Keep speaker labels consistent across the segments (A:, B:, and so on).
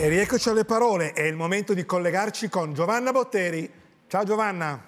A: E rieccoci alle parole, è il momento di collegarci con Giovanna Botteri. Ciao Giovanna.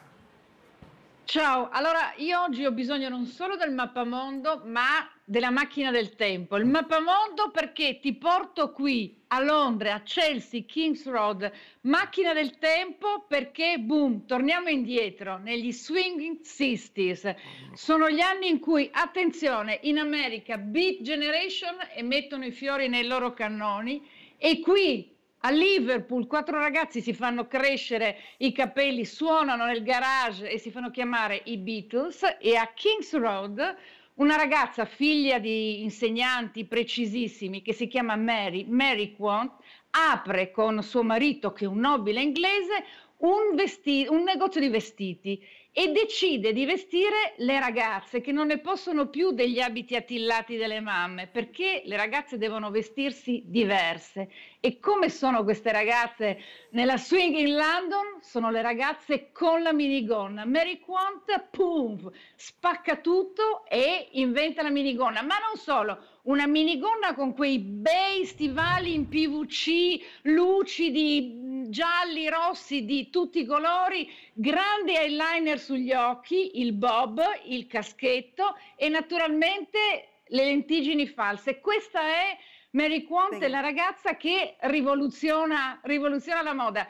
B: Ciao, allora io oggi ho bisogno non solo del mappamondo, ma della macchina del tempo. Il mappamondo perché ti porto qui a Londra, a Chelsea, Kings Road, macchina del tempo perché boom, torniamo indietro negli swinging 60s. Sono gli anni in cui, attenzione, in America Beat Generation emettono i fiori nei loro cannoni e qui a Liverpool quattro ragazzi si fanno crescere i capelli, suonano nel garage e si fanno chiamare i Beatles e a Kings Road una ragazza figlia di insegnanti precisissimi che si chiama Mary, Mary Quant, apre con suo marito che è un nobile inglese un, vesti- un negozio di vestiti e decide di vestire le ragazze che non ne possono più degli abiti attillati delle mamme, perché le ragazze devono vestirsi diverse. E come sono queste ragazze nella swing in London? Sono le ragazze con la minigonna. Mary Quant, pum, spacca tutto e inventa la minigonna, ma non solo. Una minigonna con quei bei stivali in PVC lucidi, gialli, rossi di tutti i colori, grandi eyeliner sugli occhi, il bob, il caschetto e naturalmente le lentiggini false. Questa è Mary Quant, la ragazza che rivoluziona, rivoluziona la moda.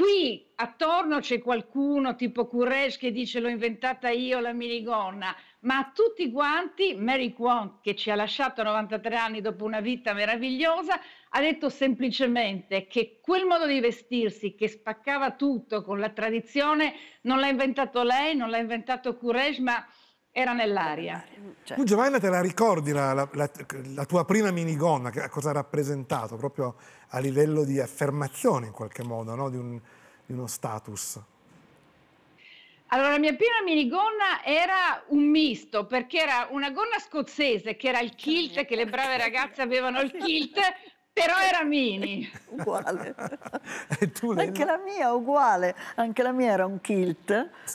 B: Qui attorno c'è qualcuno tipo Kuresh che dice l'ho inventata io la minigonna, ma a tutti quanti Mary Quant che ci ha lasciato a 93 anni dopo una vita meravigliosa ha detto semplicemente che quel modo di vestirsi che spaccava tutto con la tradizione non l'ha inventato lei, non l'ha inventato Kuresh, ma era nell'aria. Cioè. Tu
A: Giovanna te la ricordi la, la, la, la, tua prima minigonna, che cosa ha rappresentato proprio a livello di affermazione in qualche modo, no? di, un, di uno status?
B: Allora, la mia prima minigonna era un misto, perché era una gonna scozzese, che era il kilt, cioè, che le brave ragazze avevano il kilt, Però era mini. uguale. anche la mia uguale, anche la mia era un kilt,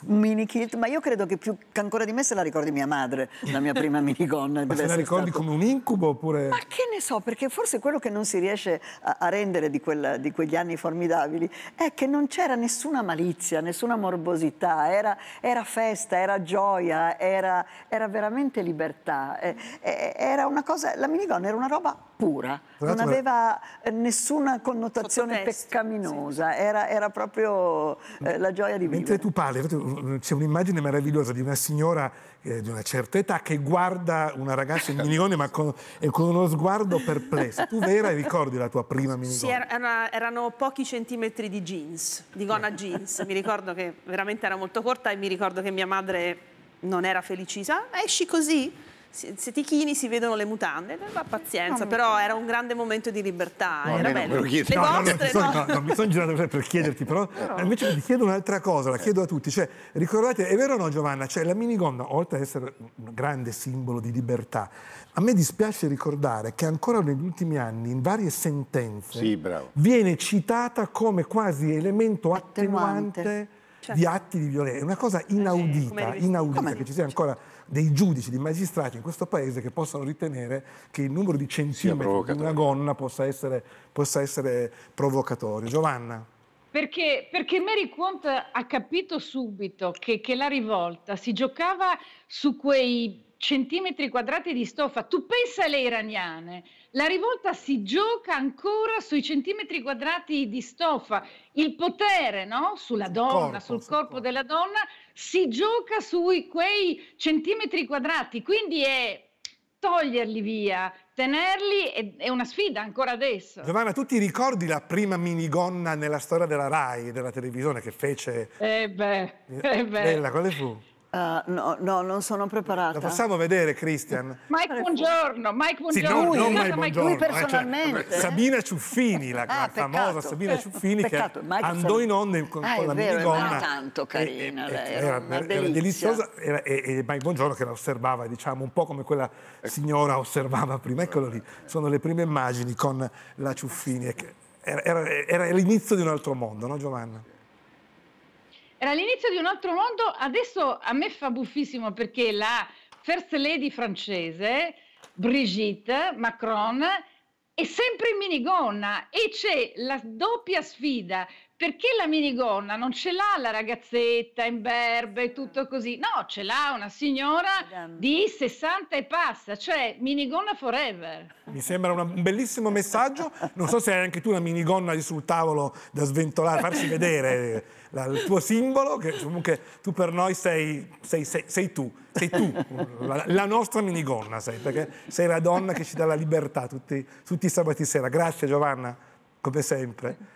B: un mini kilt, ma io credo che più che ancora di me se la ricordi mia madre, la mia prima
A: minigonna. ma se la ricordi stato... come un incubo oppure... Ma
B: che ne so, perché forse quello che non si riesce a, a rendere di, quel, di, quegli anni formidabili è che non c'era nessuna malizia, nessuna morbosità, era, era festa, era gioia, era, era veramente libertà. Eh, eh, era una cosa, la minigonna era una roba pura, non aveva eh, nessuna connotazione peccaminosa, era, era proprio eh, la gioia di
A: vivere. Mentre tu parli, mm, c'è un'immagine meravigliosa di una signora eh, di una certa età che guarda una ragazza in minigonna ma con, con uno sguardo sguardo perplesso. Tu Vera ricordi la tua prima minigonna? Sì,
B: era, erano pochi centimetri di jeans, di gonna jeans. Mi ricordo che veramente era molto corta e mi ricordo che mia madre non era felicissima. esci così? se ti chini si vedono le mutande, ma pazienza, però era un grande momento di libertà, no, era bello. Le no, vostre, no? no?
A: non mi sono girato per chiederti, però no. Eh, invece ti chiedo un'altra cosa, la chiedo a tutti, cioè, ricordate, è vero o no Giovanna, cioè la minigonna, oltre ad essere un grande simbolo di libertà, a me dispiace ricordare che ancora negli ultimi anni, in varie sentenze, sì, viene citata come quasi elemento attenuante, attenuante certo. di atti di violenza. È una cosa inaudita, eh, inaudita come che ci siano ancora dei giudici, dei magistrati in questo paese che possano ritenere che il numero di centimetri di una gonna possa essere, possa essere provocatorio. Giovanna
B: perché, perché Mary Quant ha capito subito che, che la rivolta si giocava su quei centimetri quadrati di stoffa. Tu pensa alle iraniane, la rivolta si gioca ancora sui centimetri quadrati di stoffa. Il potere no? sulla donna, corpo, sul corpo della donna, si gioca sui quei centimetri quadrati. Quindi è toglierli via, tenerli è, è, una sfida ancora adesso.
A: Giovanna, tu ti ricordi la prima minigonna nella storia della RAI, della televisione, che fece...
B: Eh beh, eh,
A: eh beh. Bella, quale fu?
B: Uh, no, no, non sono preparata. La possiamo
A: vedere, Christian?
B: Mike, buongiorno. Mike, buongiorno. Sì, no, lui, non Mike, buongiorno. Lui eh, cioè, personalmente. cioè,
A: Sabina Ciuffini, la, ah, la famosa Sabina eh, Ciuffini, peccato. che Mike andò in onda con, ah, con la vero, minigonna. Era tanto carina, e, e, era, una delizia. era deliziosa. Era, e, e, Mike Buongiorno che la osservava, diciamo, un po' come quella ecco. signora osservava prima. Eccolo lì, sono le prime immagini con la Ciuffini. Era, era l'inizio di un altro mondo, no Giovanna?
B: era l'inizio di un altro mondo, adesso a me fa buffissimo perché la first lady francese, Brigitte Macron, è sempre in minigonna e c'è la doppia sfida perché la minigonna non ce l'ha la ragazzetta in berbe e tutto così? No, ce l'ha una signora di 60 e passa, cioè minigonna forever.
A: Mi sembra una, un bellissimo messaggio. Non so se hai anche tu una minigonna lì sul tavolo da sventolare, farci vedere la, il tuo simbolo, che comunque tu per noi sei, sei, sei, sei tu, sei tu, la, la, nostra minigonna, sei, perché sei la donna che ci dà la libertà tutti, tutti i sabati sera. Grazie Giovanna, come sempre.